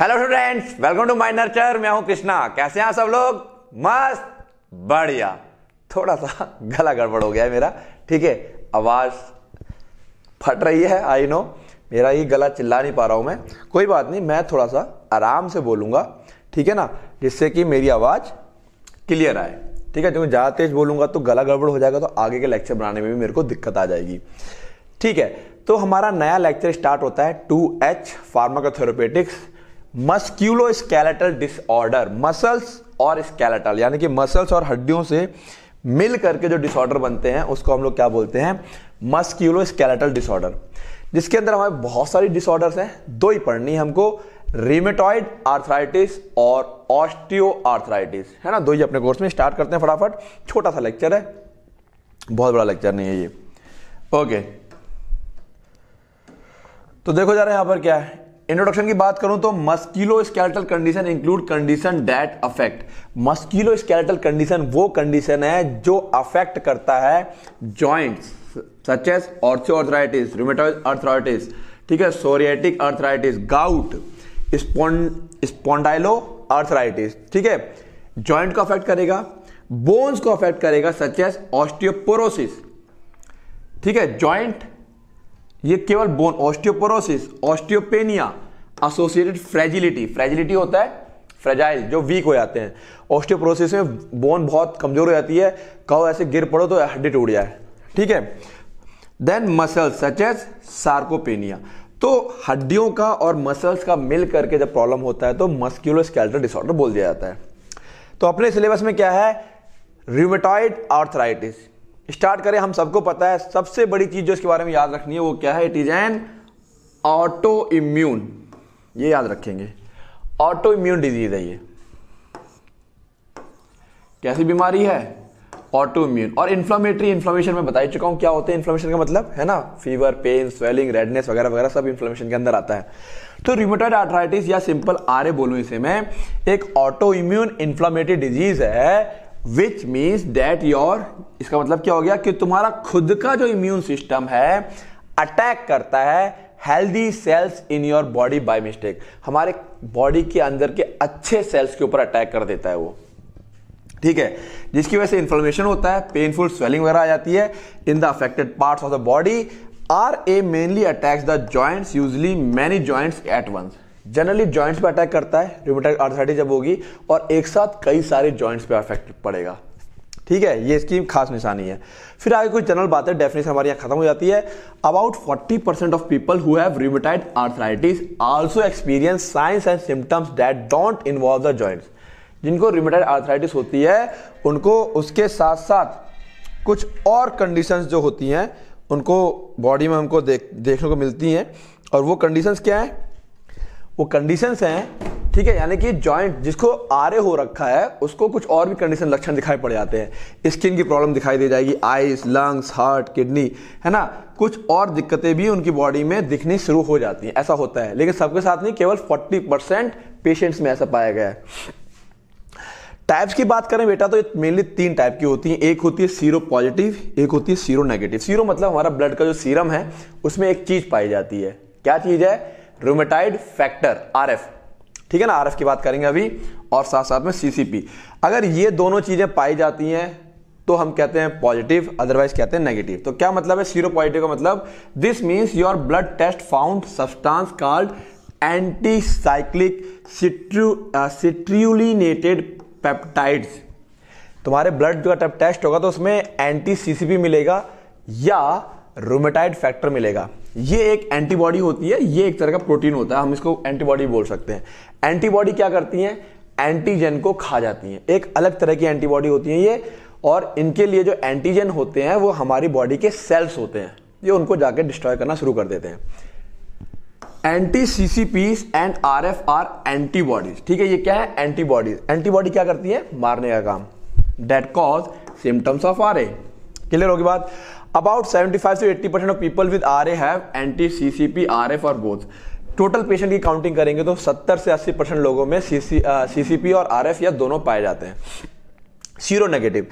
hello students welcome to my nurture मैं हूं कृष्णा कैसे हैं सब लोग मस्त बढ़िया थोड़ा सा गला गड़बड़ हो गया है मेरा ठीक है आवाज फट रही है आई नो मेरा ये गला चिल्ला नहीं पा रहा हूं मैं कोई बात नहीं मैं थोड़ा सा आराम से बोलूंगा ठीक है ना जिससे कि मेरी आवाज क्लियर आए ठीक है क्योंकि ज़्यादा तेज बोलूंगा तो गला गड़बड़ हो जाएगा तो आगे के लेक्चर बनाने में भी मेरे को दिक्कत आ जाएगी ठीक है तो हमारा नया लेक्चर स्टार्ट होता है टू एच pharmacotherapeutics musculoskeletal disorder muscles और स्केलेटल यानी कि मसल्स और हड्डियों से मिल करके जो डिसऑर्डर बनते हैं उसको हम लोग क्या बोलते हैं मस्क्यूलो स्केलेटल डिसऑर्डर जिसके अंदर हमारे बहुत सारी डिसऑर्डर्स हैं दो ही पढ़नी है हमको रिमेटॉइड आर्थराइटिस और ऑस्टियो आर्थराइटिस है ना दो ही अपने कोर्स में स्टार्ट करते हैं फटाफट छोटा सा लेक्चर है बहुत बड़ा लेक्चर नहीं है ये ओके तो देखो जा रहा है यहां पर क्या है इंट्रोडक्शन की बात करूं तो musculoskeletal condition include condition that affect musculoskeletal condition वो कंडीशन है जो अफेक्ट करता है joints such as osteoarthritis rheumatoid arthritis ठीक है psoriatic arthritis gout spondyloarthritis ठीक है जॉइंट को अफेक्ट करेगा बोन्स को अफेक्ट करेगा सच एस ऑस्टियोपोरोसिस ठीक है जॉइंट ये केवल bone osteoporosis osteopenia associated fragility fragility होता है फ्रेजाइल जो वीक हो जाते हैं ऑस्टियोपोरोसिस में बोन बहुत कमजोर हो जाती है कहो ऐसे गिर पड़ो तो हड्डी टूट जाए ठीक है then muscle such as sarcopenia तो हड्डियों का और मसल्स का मिल करके जब प्रॉब्लम होता है तो मस्क्यूलर स्केल्टल डिसऑर्डर बोल दिया जाता है तो अपने सिलेबस में क्या है रिमेटॉइड आर्थराइटिस स्टार्ट करें हम सबको पता है सबसे बड़ी चीज़ जो इसके बारे में याद रखनी है वो क्या है it is an autoimmune ये याद रखेंगे ऑटो इम्यून डिजीज है ये कैसी बीमारी है ऑटो इम्यून और इन्फ्लामेटरी इन्फ्लामेशन में बताई चुका हूं क्या होते हैं इन्फ्लामेशन का मतलब है ना फीवर पेन स्वेलिंग रेडनेस वगैरह वगैरह सब इन्फ्लामेशन के अंदर आता है तो रिमोटाइड आर्थराइटिस या सिंपल आरे बोलू इसे मैं एक ऑटो इम्यून इन्फ्लामेटरी डिजीज है विच मीन्स डेट योर इसका मतलब क्या हो गया कि तुम्हारा खुद का जो इम्यून सिस्टम है अटैक करता है healthy cells in your body by mistake हमारे बॉडी के अंदर के अच्छे सेल्स के ऊपर अटैक कर देता है वो ठीक है जिसकी वजह से इन्फ्लोमेशन होता है पेनफुल स्वेलिंग वगैरह आ जाती है in the affected part of the body R A mainly attacks the joint usually many joints at once generally joints पे अटैक करता है रिमोटाइड आर्थराइटिस जब होगी और एक साथ कई सारे जॉइंट्स पे अफेक्ट पड़ेगा ठीक है ये इसकी खास निशानी है फिर आगे कुछ जनरल बात है डेफिनेशन हमारे यहाँ खत्म हो जाती है about 40 percent of people who have rheumatoid arthritis also experience signs and symptoms that don't involve the joints जिनको रिमोटाइड आर्थराइटिस होती है उनको उसके साथ साथ कुछ और कंडीशंस जो होती हैं उनको बॉडी में हमको देख देखने को मिलती हैं और वो कंडीशंस क्या है वो कंडीशन हैं ठीक है यानी कि जॉइंट जिसको आरे हो रखा है उसको कुछ और भी कंडीशन लक्षण दिखाई पड़ जाते हैं स्किन की प्रॉब्लम दिखाई दे जाएगी आइस लंग्स हार्ट किडनी है ना कुछ और दिक्कतें भी उनकी बॉडी में दिखनी शुरू हो जाती हैं ऐसा होता है लेकिन सबके साथ नहीं केवल 40 परसेंट पेशेंट्स में ऐसा पाया गया है टाइप्स की बात करें बेटा तो मेनली तीन टाइप की होती हैं एक होती है सीरो पॉजिटिव एक होती है सीरो नेगेटिव सीरो मतलब हमारा ब्लड का जो सीरम है उसमें एक चीज पाई जाती है क्या चीज है रोमेटाइड फैक्टर आर ठीक है ना आर की बात करेंगे अभी और साथ साथ में सीसीपी अगर ये दोनों चीज़ें पाई जाती हैं तो हम कहते हैं पॉजिटिव अदरवाइज कहते हैं नेगेटिव तो क्या मतलब है सीरो पॉजिटिव का मतलब this means your blood test found substance called anti cyclic citrullinated peptides तुम्हारे ब्लड का टेस्ट होगा तो उसमें एंटी सीसीपी मिलेगा या रोमेटाइड फैक्टर मिलेगा ये एक एंटीबॉडी होती है ये एक तरह का प्रोटीन होता है हम इसको एंटीबॉडी बोल सकते हैं एंटीबॉडी क्या करती है एंटीजन को खा जाती है एक अलग तरह की एंटीबॉडी होती है ये और इनके लिए जो एंटीजन होते हैं वो हमारी बॉडी के सेल्स होते हैं ये उनको जाके डिस्ट्रॉय करना शुरू कर देते हैं anti C C and R F R antibodies ठीक है ये क्या है एंटीबॉडीज एंटीबॉडी क्या करती है मारने का काम that cause symptoms of R A clear होगी बात about 75 to 80 percent of people with R A have anti C C P R A for both total patient की काउंटिंग करेंगे तो 70 से 80 परसेंट लोगों में सी सी पी और R F या दोनों पाए जाते हैं seronegative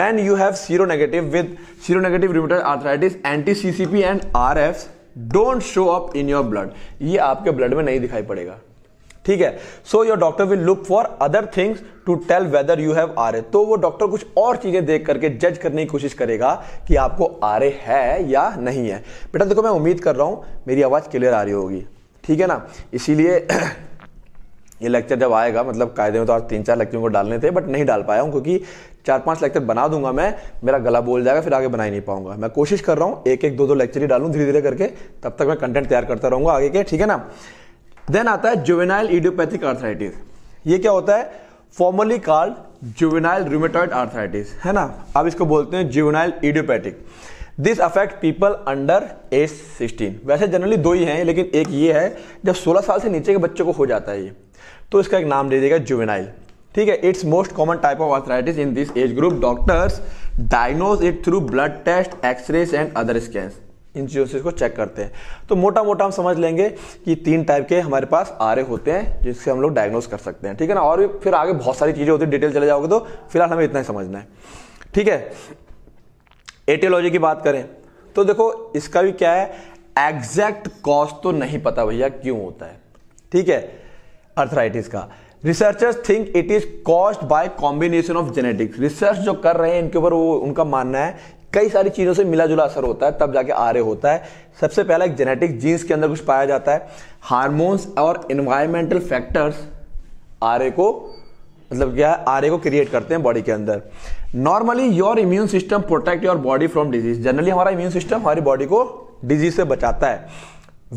when you have seronegative with seronegative rheumatoid arthritis anti C C P and R F don't show up in your blood ये आपके ब्लड में नहीं दिखाई पड़ेगा ठीक है so your doctor will look for other things to tell whether you have R A तो वो डॉक्टर कुछ और चीजें देख करके जज करने की कोशिश करेगा कि आपको आर ए है या नहीं है बेटा देखो मैं उम्मीद कर रहा हूं मेरी आवाज क्लियर आ रही होगी ठीक है ना इसीलिए ये लेक्चर जब आएगा मतलब कायदे में तो आज तीन चार लेक्चरों को डालने थे बट नहीं डाल पाया हूँ क्योंकि चार पांच लेक्चर बना दूंगा मैं मेरा गला बोल जाएगा फिर आगे बना ही नहीं पाऊंगा मैं कोशिश कर रहा हूँ एक एक दो दो लेक्चर ही डालू धीरे धीरे करके तब तक मैं कंटेंट तैयार करता रहूंगा आगे के ठीक है ना देन आता है जुवेनाइल इडियोपैथिक आर्थराइटिस ये क्या होता है formerly called juvenile rheumatoid arthritis है ना अब इसको बोलते हैं juvenile idiopathic this affect people under age 16 वैसे जनरली दो ही हैं लेकिन एक ये है जब 16 साल से नीचे के बच्चों को हो जाता है ये तो इसका एक नाम दे देगा जुवेनाइल ठीक है it's most common type of arthritis in this age group doctors diagnose it through blood test x rays and other scans इन से इसको चेक करते हैं तो मोटा मोटा हम समझ लेंगे कि तीन टाइप के हमारे पास आरे होते हैं जिससे हम लोग डायग्नोस कर सकते हैं ठीक है ना और भी फिर आगे बहुत सारी चीज़ें होती है डिटेल चले जाओगे तो फिलहाल हमें इतना ही समझना है ठीक है एटियोलॉजी की बात करें तो देखो इसका भी क्या है एग्जैक्ट कॉज तो नहीं पता भैया क्यों होता है ठीक है अर्थराइटिस का researchers think it is caused by combination of genetics research जो कर रहे हैं इनके ऊपर वो उनका मानना है कई सारी चीज़ों से मिला जुला असर होता है तब जाके रहे होता है सबसे पहला एक जेनेटिक जीन्स के अंदर कुछ पाया जाता है हार्मोन्स और इन्वायरमेंटल फैक्टर्स आर्य को मतलब क्या है आर्य को क्रिएट करते हैं बॉडी के अंदर normally your immune system protect your body from disease generally हमारा इम्यून सिस्टम हमारी बॉडी को डिजीज से बचाता है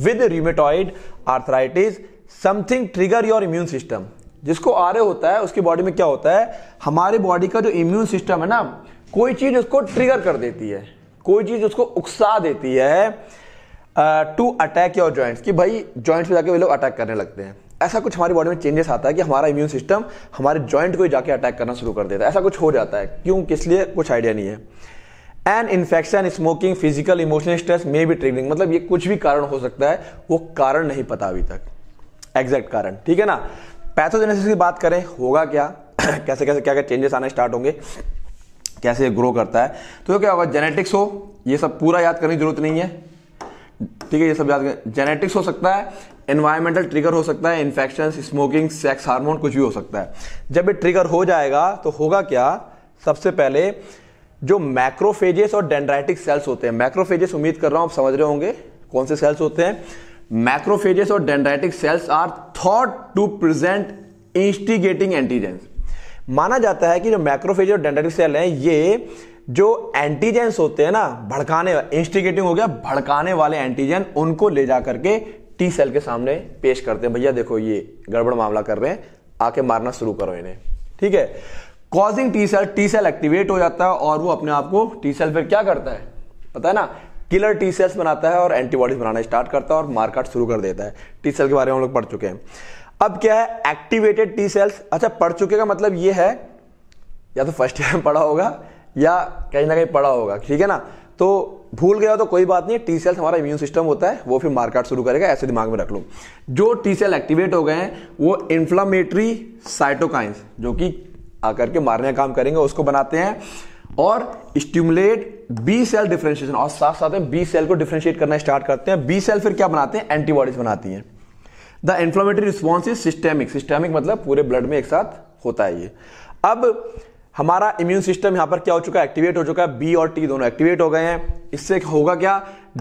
with rheumatoid arthritis something trigger your immune system जिसको आर्य होता है उसकी बॉडी में क्या होता है हमारी बॉडी का जो इम्यून सिस्टम है ना कोई चीज उसको ट्रिगर कर देती है कोई चीज उसको उकसा देती है टू अटैक योर जॉइंट्स कि भाई जॉइंट्स पे जाके वे लोग अटैक करने लगते हैं ऐसा कुछ हमारी बॉडी में चेंजेस आता है कि हमारा इम्यून सिस्टम हमारे जॉइंट को जाके अटैक करना शुरू कर देता है ऐसा कुछ हो जाता है क्यों किस लिए कुछ आइडिया नहीं है an infection smoking physical emotional stress मे भी ट्रिगरिंग मतलब ये कुछ भी कारण हो सकता है वो कारण नहीं पता अभी तक एग्जैक्ट कारण ठीक है ना पैथोजेनेसिस की बात करें होगा क्या कैसे कैसे क्या क्या चेंजेस आने स्टार्ट होंगे कैसे ग्रो करता है तो क्या होगा जेनेटिक्स हो ये सब पूरा याद करने की जरूरत नहीं है ठीक है ये सब याद कर जेनेटिक्स हो सकता है एनवायरमेंटल ट्रिगर हो सकता है इन्फेक्शन स्मोकिंग सेक्स हार्मोन कुछ भी हो सकता है जब ये ट्रिगर हो जाएगा तो होगा क्या सबसे पहले जो मैक्रोफेजेस और डेंड्राइटिक सेल्स होते हैं मैक्रोफेजेस उम्मीद कर रहा हूं आप समझ रहे होंगे कौन से सेल्स होते हैं मैक्रोफेजेस और dendritic cells are thought to present instigating antigens माना जाता है कि जो मैक्रोफेज और डेंड्रेटिक सेल हैं ये जो एंटीजेंस होते हैं ना भड़काने इंस्टिगेटिंग हो गया भड़काने वाले एंटीजन उनको ले जा करके टी सेल के सामने पेश करते हैं भैया देखो ये गड़बड़ मामला कर रहे हैं आके मारना शुरू करो इन्हें ठीक है causing T cell T cell activate हो जाता है और वो अपने आप को टी सेल फिर क्या करता है पता है ना किलर टी सेल्स बनाता है और एंटीबॉडीज बनाना स्टार्ट करता है और मारकाट शुरू कर देता है टी सेल के बारे में हम लोग पढ़ चुके हैं अब क्या है एक्टिवेटेड टी सेल्स अच्छा पढ़ चुके का मतलब ये है या तो फर्स्ट ईयर में पढ़ा होगा या कहीं ना कहीं पढ़ा होगा ठीक है ना तो भूल गया तो कोई बात नहीं टी सेल्स हमारा इम्यून सिस्टम होता है वो फिर मार्केट शुरू करेगा ऐसे दिमाग में रख लो जो टी सेल एक्टिवेट हो गए हैं वो इन्फ्लामेटरी साइटोकाइंस जो कि आकर के मारने का काम करेंगे उसको बनाते हैं और स्टिमुलेट बी सेल डिफ्रेंशिएशन और साथ साथ में बी सेल को डिफ्रेंशिएट करना स्टार्ट करते हैं बी सेल फिर क्या बनाते हैं एंटीबॉडीज बनाती हैं the inflammatory response is systemic systemic मतलब पूरे ब्लड में एक साथ होता है ये अब हमारा इम्यून सिस्टम यहां पर क्या हो चुका है एक्टिवेट हो चुका है बी और टी दोनों एक्टिवेट हो गए हैं इससे होगा क्या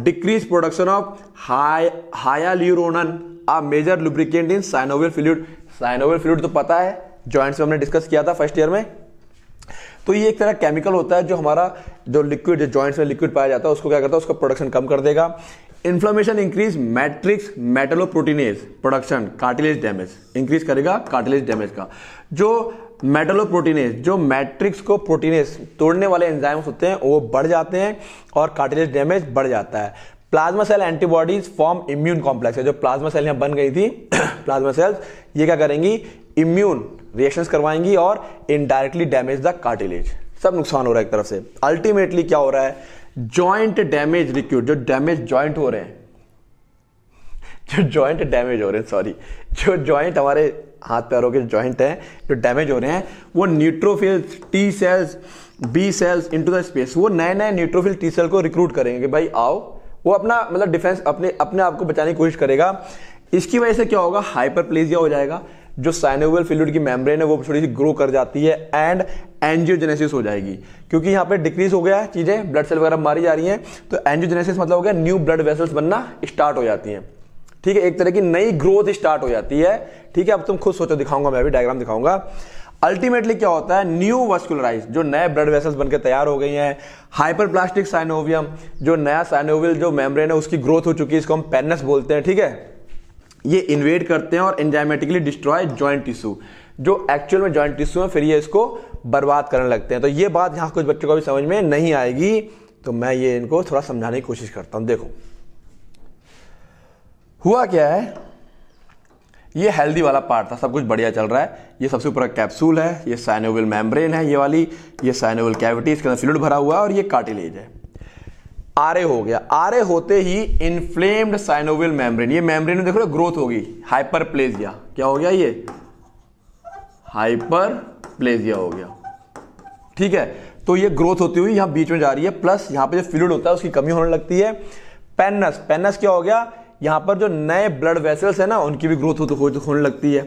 decrease production of high hyaluronan a major lubricant in synovial fluid synovial fluid तो पता है जॉइंट्स में हमने डिस्कस किया था फर्स्ट ईयर में तो ये एक तरह केमिकल होता है जो हमारा जो लिक्विड जो जॉइंट्स में लिक्विड पाया जाता है उसको क्या करता है उसका प्रोडक्शन कम कर देगा inflammation increase matrix metalloproteinase production cartilage damage increase करेगा कार्टिलेज डैमेज का जो मेटलोप्रोटीनेज जो मैट्रिक्स को प्रोटीनेज तोड़ने वाले एंजाइम्स होते हैं वो बढ़ जाते हैं और कार्टिलेज डैमेज बढ़ जाता है plasma cell antibodies form immune complex है जो प्लाज्मा सेल यहाँ बन गई थी प्लाज्मा सेल्स ये क्या करेंगी इम्यून रिएक्शंस करवाएंगी और इनडायरेक्टली डैमेज द कार्टिलेज सब नुकसान हो रहा है एक तरफ से अल्टीमेटली क्या हो रहा है ज्वाइंट डैमेज लिक्विड जो डैमेज ज्वाइंट हो रहे हैं जो ज्वाइंट डैमेज हो रहे हैं सॉरी जो ज्वाइंट हमारे हाथ पैरों के ज्वाइंट हैं जो डैमेज हो रहे हैं वो neutrophils T cells B cells into the space वो नए नए न्यूट्रोफिल टी सेल को रिक्रूट करेंगे कि भाई आओ वो अपना मतलब डिफेंस अपने अपने आप को बचाने की कोशिश करेगा इसकी वजह से क्या होगा हाइपर हो जाएगा जो साइनोवल फ्लूड की मेम्ब्रेन है वो थोड़ी सी ग्रो कर जाती है एंड एनजियोजेनेसिस हो जाएगी क्योंकि यहाँ पे डिक्रीज हो गया है चीज़ें ब्लड सेल वगैरह मारी जा रही हैं तो एनजियोजेनेसिस मतलब हो गया न्यू ब्लड वेसल्स बनना स्टार्ट हो जाती हैं ठीक है एक तरह की नई ग्रोथ स्टार्ट हो जाती है ठीक है अब तुम खुद सोचो दिखाऊंगा मैं भी डायग्राम दिखाऊंगा अल्टीमेटली क्या होता है न्यू वस्कुलराइज जो नए ब्लड वेसल्स बनकर तैयार हो गई हैं हाइपर प्लास्टिक साइनोवियम जो नया साइनोवियल जो मेम्ब्रेन है उसकी ग्रोथ हो चुकी है इसको हम पेनस बोलते हैं ठीक है ये इन्वेड करते हैं और एंजाइमेटिकली डिस्ट्रॉय ज्वाइंट टिश्यू जो एक्चुअल में ज्वाइंट टिश्यू है फिर ये इसको बर्बाद करने लगते हैं तो ये बात यहाँ कुछ बच्चों को भी समझ में नहीं आएगी तो मैं ये इनको थोड़ा समझाने की कोशिश करता हूँ देखो हुआ क्या है ये हेल्दी वाला पार्ट था सब कुछ बढ़िया चल रहा है ये सबसे ऊपर कैप्सूल है ये साइनोवल मेम्ब्रेन है ये वाली ये साइनोवल कैविटी इसके अंदर फ्लूड भरा हुआ है और ये कार्टिलेज है आरए हो गया आरए होते ही इनफ्लेम्ड साइनोवियल मेम्ब्रेन ये मेम्ब्रेन में देखो ना ग्रोथ होगी हाइपर प्लेजिया क्या हो गया ये हाइपर प्लेजिया हो गया ठीक है तो ये ग्रोथ होती हुई यहां बीच में जा रही है प्लस यहां पे जो फ्लूड होता है उसकी कमी होने लगती है पेनस पेनस क्या हो गया यहां पर जो नए ब्लड वेसल्स है ना उनकी भी ग्रोथ होने लगती है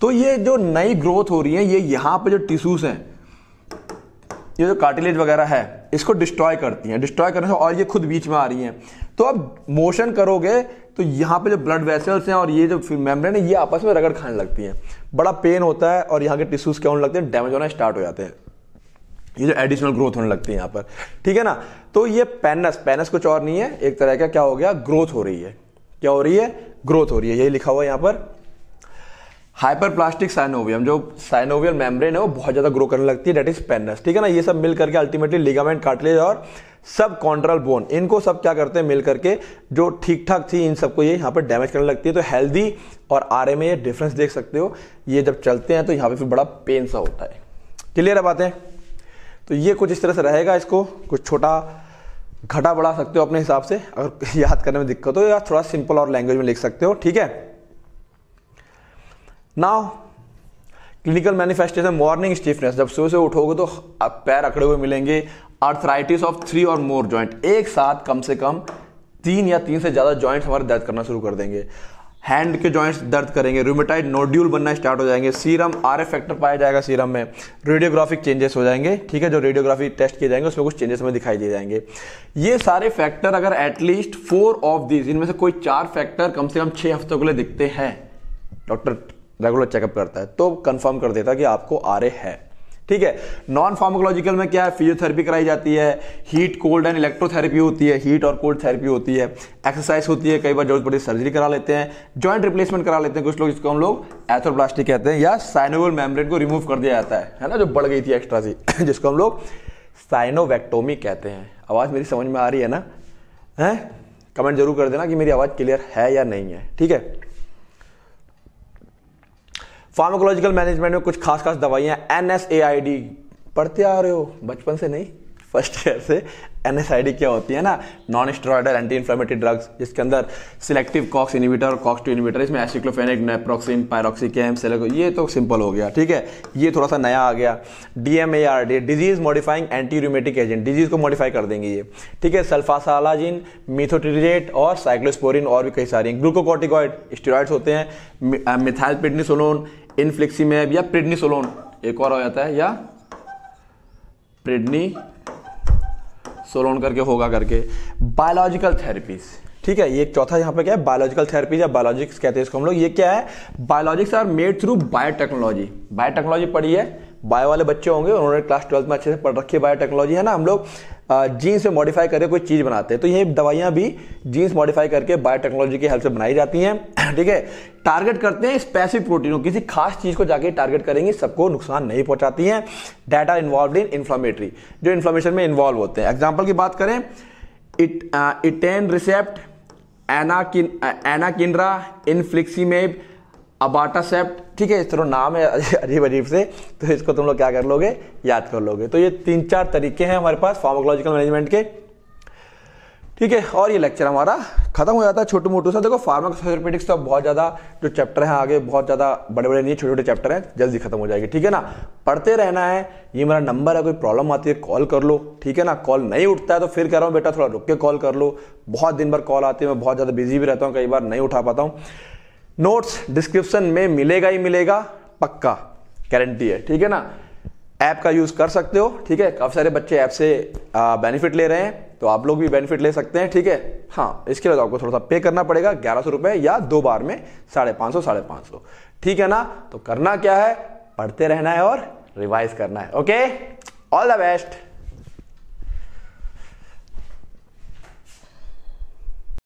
तो ये जो नई ग्रोथ हो रही है ये यहां पर जो टिश्यूज हैं ये जो कार्टिलेज वगैरह है इसको डिस्ट्रॉय करती हैं डिस्ट्रॉय करने से और ये खुद बीच में आ रही हैं तो अब मोशन करोगे तो यहाँ पे जो ब्लड वेसल्स हैं और ये जो मेम्ब्रेन है ये आपस में रगड़ खाने लगती हैं बड़ा पेन होता है और यहाँ के टिश्यूज़ क्या होने लगते हैं डैमेज होना स्टार्ट हो जाते हैं ये जो एडिशनल ग्रोथ होने लगती है यहाँ पर ठीक है ना तो ये पेनस पेनस कुछ और नहीं है एक तरह का क्या हो गया ग्रोथ हो रही है क्या हो रही है ग्रोथ हो रही है यही लिखा हुआ है यहाँ पर हाइपर प्लास्टिक साइनोवियम जो साइनोवियल मेम्ब्रेन है वो बहुत ज़्यादा ग्रो करने लगती है डेट इज पेनस ठीक है ना ये सब मिल करके अल्टीमेटली लिगामेंट काटलेज और सब कॉन्ट्रल बोन इनको सब क्या करते हैं मिल करके जो ठीक ठाक थी इन सबको ये यहाँ पर डैमेज करने लगती है तो हेल्दी और आर में ये डिफरेंस देख सकते हो ये जब चलते हैं तो यहाँ पे फिर बड़ा पेन सा होता है क्लियर है बातें तो ये कुछ इस तरह से रहेगा इसको कुछ छोटा घटा बढ़ा सकते हो अपने हिसाब से अगर याद करने में दिक्कत हो या थोड़ा सिंपल और लैंग्वेज में लिख सकते हो ठीक है now clinical manifestation morning stiffness जब सुबह से उठोगे तो पैर अकड़े हुए मिलेंगे आर्थराइटिस ऑफ थ्री और मोर जॉइंट एक साथ कम से कम तीन या तीन से ज़्यादा जॉइंट्स हमारे दर्द करना शुरू कर देंगे हैंड के जॉइंट्स दर्द करेंगे रूमेटाइड नोड्यूल बनना स्टार्ट हो जाएंगे सीरम आर एफ फैक्टर पाया जाएगा सीरम में रेडियोग्राफिक चेंजेस हो जाएंगे ठीक है जो रेडियोग्राफी टेस्ट किए जाएंगे उसमें कुछ चेंजेस हमें दिखाई दिए जाएंगे ये सारे फैक्टर अगर एटलीस्ट फोर ऑफ दीज इनमें से कोई चार फैक्टर कम से कम छह हफ्तों के लिए दिखते हैं डॉक्टर रेगुलर चेकअप करता है तो कंफर्म कर देता है कि आपको आर है ठीक है नॉन फार्माकोलॉजिकल में क्या है फिजियोथेरेपी कराई जाती है हीट कोल्ड एंड इलेक्ट्रोथेरेपी होती है हीट और कोल्ड थेरेपी होती है एक्सरसाइज होती है कई बार जरूरत है सर्जरी करा लेते हैं जॉइंट रिप्लेसमेंट करा लेते हैं कुछ लोग इसको हम लोग एथोप्लास्टिक कहते हैं या साइनोवल मेम्ब्रेन को रिमूव कर दिया जाता है है ना जो बढ़ गई थी एक्स्ट्रा सी जिसको हम लोग साइनोवेक्टोमी कहते हैं आवाज़ मेरी समझ में आ रही है ना है कमेंट जरूर कर देना कि मेरी आवाज़ क्लियर है या नहीं है ठीक है फार्माकोलॉजिकल मैनेजमेंट में कुछ खास खास दवाइयाँ N S A I D पढ़ते आ रहे हो बचपन से नहीं फर्स्ट ईयर से एन एस आई डी क्या होती है ना non steroidal anti inflammatory drugs जिसके अंदर सिलेक्टिव कॉक्स इनिवेटर और कॉक्स टू इनिवेटर इसमें एसिक्लोफेनिक नेप्रोक्सिन पायरोक्सिकेम सेलेको ये तो सिंपल हो गया ठीक है ये थोड़ा सा नया आ गया D M A R D disease modifying anti rheumatic agent disease को मॉडिफाई कर देंगे ये ठीक है सल्फासालाजिन मिथोट्रिजेट और साइक्लोस्पोरिन और भी कई सारी ग्लूकोकोटिकॉइड स्टेरॉइड्स होते हैं मिथाइल पिडनिसोलोन uh, इनफ्लेक्सीमैब या प्रिडनीसोलोन एक और हो जाता है या प्रिडनी सोलोन करके होगा करके बायोलॉजिकल थेरेपीज ठीक है ये चौथा यहां पे क्या है बायोलॉजिकल थेरेपीज या बायोलॉजिक्स कहते हैं इसको हम लोग ये क्या है biologics are made through biotechnology biotechnology पढ़ी है बायो वाले बच्चे होंगे उन्होंने क्लास ट्वेल्थ में अच्छे से पढ़ रखी है बायोटेक्नोलॉजी है ना हम लोग जीन्स में मॉडिफाई करके कोई चीज़ बनाते हैं तो ये दवाइयाँ भी जीन्स मॉडिफाई करके बायोटेक्नोलॉजी की हेल्प से बनाई जाती हैं ठीक है टारगेट करते हैं स्पेसिफिक प्रोटीनों किसी खास चीज़ को जाके टारगेट करेंगे सबको नुकसान नहीं पहुंचाती हैं डाटा इन्वॉल्व इन इन्फ्लामेटरी जो इन्फ्लामेशन में इन्वॉल्व होते हैं एग्जाम्पल की बात करें इट इटेन रिसेप्ट एनाकिन एनाकिनरा इनफ्लिक्सीमेब अबाटा सेप्ट ठीक है इस तरह नाम है अजीब अजीब से तो इसको तुम लोग क्या कर लोगे याद कर लोगे तो ये तीन चार तरीके हैं हमारे पास फार्माकोलॉजिकल मैनेजमेंट के ठीक है और ये लेक्चर हमारा खत्म हो जाता है छोटू मोटू सा देखो फार्माकोपेटिक्स तो बहुत ज़्यादा जो चैप्टर है आगे बहुत ज़्यादा बड़े बड़े नहीं छोटे छोटे चैप्टर हैं जल्दी खत्म हो जाएगी ठीक है ना पढ़ते रहना है ये मेरा नंबर है कोई प्रॉब्लम आती है कॉल कर लो ठीक है ना कॉल नहीं उठता है तो फिर कह रहा हूँ बेटा थोड़ा रुक के कॉल कर लो बहुत दिन भर कॉल आती है मैं बहुत ज़्यादा बिजी भी रहता हूँ कई बार नहीं उठा पाता हूँ नोट्स डिस्क्रिप्शन में मिलेगा ही मिलेगा पक्का गारंटी है ठीक है ना ऐप का यूज़ कर सकते हो ठीक है काफ़ी सारे बच्चे ऐप से बेनिफिट ले रहे हैं तो आप लोग भी बेनिफिट ले सकते हैं ठीक है हाँ इसके लिए तो आपको थोड़ा सा पे करना पड़ेगा ग्यारह सौ रुपए या दो बार में साढ़े पांच सौ साढ़े पांच सौ ठीक है ना तो करना क्या है पढ़ते रहना है और रिवाइज करना है ओके ऑल द बेस्ट